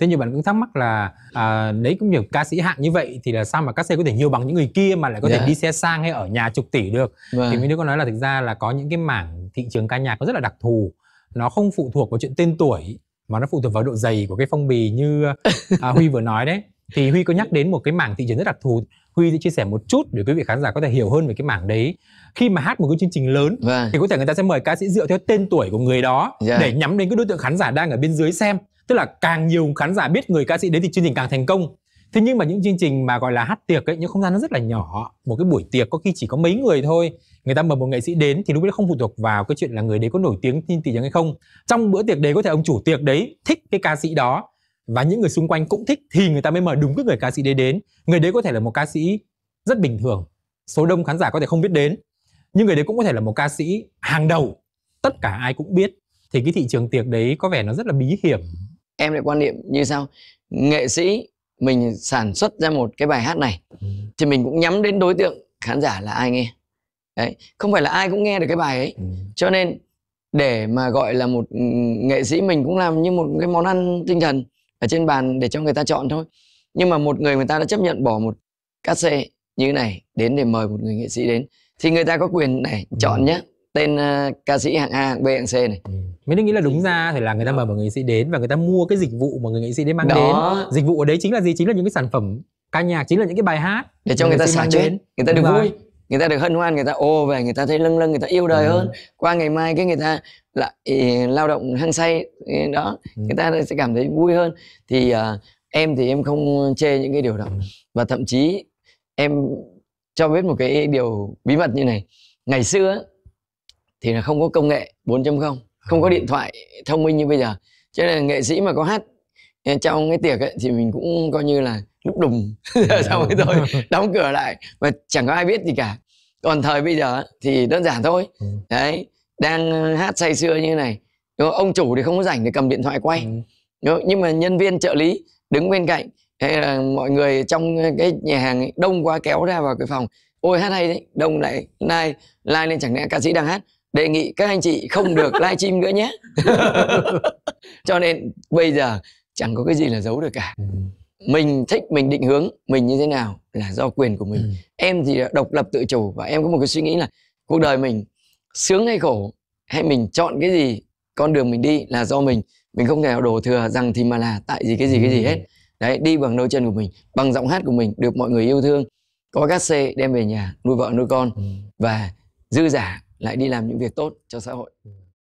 thế nhiều bạn cũng thắc mắc là à, đấy cũng nhiều ca sĩ hạng như vậy thì là sao mà các xe có thể nhiều bằng những người kia mà lại có yeah. thể dạ. đi xe sang hay ở nhà chục tỷ được vâng. thì mấy đứa có nói là thực ra là có những cái mảng thị trường ca nhạc nó rất là đặc thù nó không phụ thuộc vào chuyện tên tuổi mà nó phụ thuộc vào độ dày của cái phong bì như à, huy vừa nói đấy thì huy có nhắc đến một cái mảng thị trường rất đặc thù huy sẽ chia sẻ một chút để quý vị khán giả có thể hiểu hơn về cái mảng đấy khi mà hát một cái chương trình lớn vâng. thì có thể người ta sẽ mời ca sĩ dựa theo tên tuổi của người đó yeah. Dạ. để nhắm đến cái đối tượng khán giả đang ở bên dưới xem tức là càng nhiều khán giả biết người ca sĩ đến thì chương trình càng thành công thế nhưng mà những chương trình mà gọi là hát tiệc ấy những không gian nó rất là nhỏ một cái buổi tiệc có khi chỉ có mấy người thôi người ta mời một nghệ sĩ đến thì lúc đấy không phụ thuộc vào cái chuyện là người đấy có nổi tiếng tin tỷ hay không trong bữa tiệc đấy có thể ông chủ tiệc đấy thích cái ca sĩ đó và những người xung quanh cũng thích thì người ta mới mời đúng cái người ca sĩ đấy đến người đấy có thể là một ca sĩ rất bình thường số đông khán giả có thể không biết đến nhưng người đấy cũng có thể là một ca sĩ hàng đầu tất cả ai cũng biết thì cái thị trường tiệc đấy có vẻ nó rất là bí hiểm em lại quan niệm như sau nghệ sĩ mình sản xuất ra một cái bài hát này ừ. thì mình cũng nhắm đến đối tượng khán giả là ai nghe đấy không phải là ai cũng nghe được cái bài ấy ừ. cho nên để mà gọi là một ừ, nghệ sĩ mình cũng làm như một cái món ăn tinh thần ở trên bàn để cho người ta chọn thôi nhưng mà một người người ta đã chấp nhận bỏ một cát xê như này đến để mời một người nghệ sĩ đến thì người ta có quyền này chọn nhé tên uh, ca sĩ hạng A hạng B hạng C này mình nghĩ là đúng ra thì là người ta mời mọi người nghệ sĩ đến và người ta mua cái dịch vụ mà người nghệ sĩ đến mang đó. đến dịch vụ ở đấy chính là gì chính là những cái sản phẩm ca nhạc chính là những cái bài hát để cho người, người ta xả chết người ta được vui người ta được hân hoan người ta ô về người ta thấy lâng lâng người ta yêu đời ừ. hơn qua ngày mai cái người ta lại lao động hăng say đó ừ. người ta sẽ cảm thấy vui hơn thì uh, em thì em không chê những cái điều đó và thậm chí em cho biết một cái điều bí mật như này ngày xưa thì là không có công nghệ 4.0 không có ờ. điện thoại thông minh như bây giờ cho nên là nghệ sĩ mà có hát ờ, trong cái tiệc ấy, thì mình cũng coi như là lúc đùng à. xong rồi thôi đóng cửa lại và chẳng có ai biết gì cả còn thời bây giờ thì đơn giản thôi ừ. đấy đang hát say sưa như này ông chủ thì không có rảnh để cầm điện thoại quay ừ. nhưng mà nhân viên trợ lý đứng bên cạnh hay là mọi người trong cái nhà hàng ấy, đông quá kéo ra vào cái phòng ôi hát hay đấy đông lại lai lai lên chẳng lẽ ca sĩ đang hát đề nghị các anh chị không được live stream nữa nhé cho nên bây giờ chẳng có cái gì là giấu được cả ừ. mình thích mình định hướng mình như thế nào là do quyền của mình ừ. em thì độc lập tự chủ và em có một cái suy nghĩ là cuộc đời mình sướng hay khổ hay mình chọn cái gì con đường mình đi là do mình mình không thể đổ thừa rằng thì mà là tại gì cái gì cái gì ừ. hết đấy đi bằng đôi chân của mình bằng giọng hát của mình được mọi người yêu thương có gác xe đem về nhà nuôi vợ nuôi con ừ. và dư giả lại đi làm những việc tốt cho xã hội